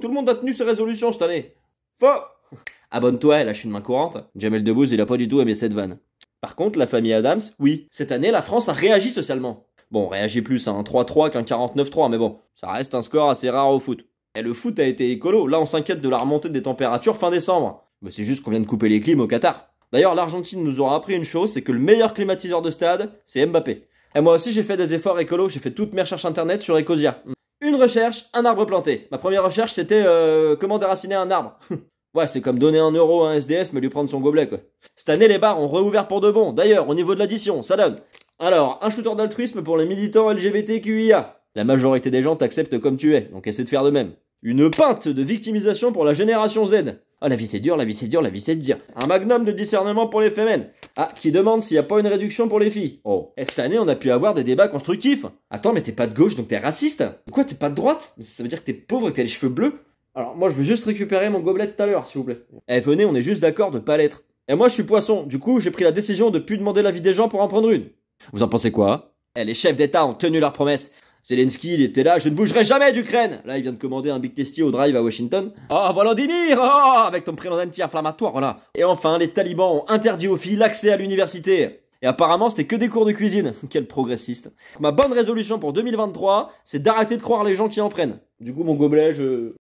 tout le monde a tenu ses résolutions cette année. Faux Abonne-toi, lâche une main courante. Jamel Debbouze, il a pas du tout aimé cette vanne. Par contre, la famille Adams, oui. Cette année, la France a réagi socialement. Bon, réagit plus à un 3-3 qu'un 49-3, mais bon, ça reste un score assez rare au foot. Et le foot a été écolo, là on s'inquiète de la remontée des températures fin décembre. Mais c'est juste qu'on vient de couper les clims au Qatar. D'ailleurs, l'Argentine nous aura appris une chose, c'est que le meilleur climatiseur de stade, c'est Mbappé. Et moi aussi j'ai fait des efforts écolo, j'ai fait toutes mes recherches internet sur Ecosia recherche, un arbre planté. Ma première recherche, c'était euh, comment déraciner un arbre. ouais, c'est comme donner un euro à un SDF, mais lui prendre son gobelet, quoi. Cette année, les bars ont rouvert pour de bon. D'ailleurs, au niveau de l'addition, ça donne. Alors, un shooter d'altruisme pour les militants LGBTQIA. La majorité des gens t'acceptent comme tu es, donc essaie de faire de même. Une pinte de victimisation pour la génération Z. Ah, la vie c'est dur, la vie c'est dur, la vie c'est dur. Un magnum de discernement pour les femelles. Ah, qui demande s'il n'y a pas une réduction pour les filles. Oh, et cette année on a pu avoir des débats constructifs. Attends, mais t'es pas de gauche donc t'es raciste. Quoi, t'es pas de droite Ça veut dire que t'es pauvre et que t'as les cheveux bleus Alors moi je veux juste récupérer mon gobelet de tout à l'heure, s'il vous plaît. Eh, venez, on est juste d'accord de pas l'être. Et moi je suis poisson, du coup j'ai pris la décision de plus demander l'avis des gens pour en prendre une. Vous en pensez quoi Eh, les chefs d'État ont tenu leur promesse. Zelensky, il était là, je ne bougerai jamais d'Ukraine Là, il vient de commander un Big Testy au drive à Washington. Ah, oh, Volodymyr oh, oh Avec ton prénom anti-inflammatoire, voilà Et enfin, les talibans ont interdit aux filles l'accès à l'université et apparemment, c'était que des cours de cuisine. Quel progressiste. Ma bonne résolution pour 2023, c'est d'arrêter de croire les gens qui en prennent. Du coup, mon gobelet, je,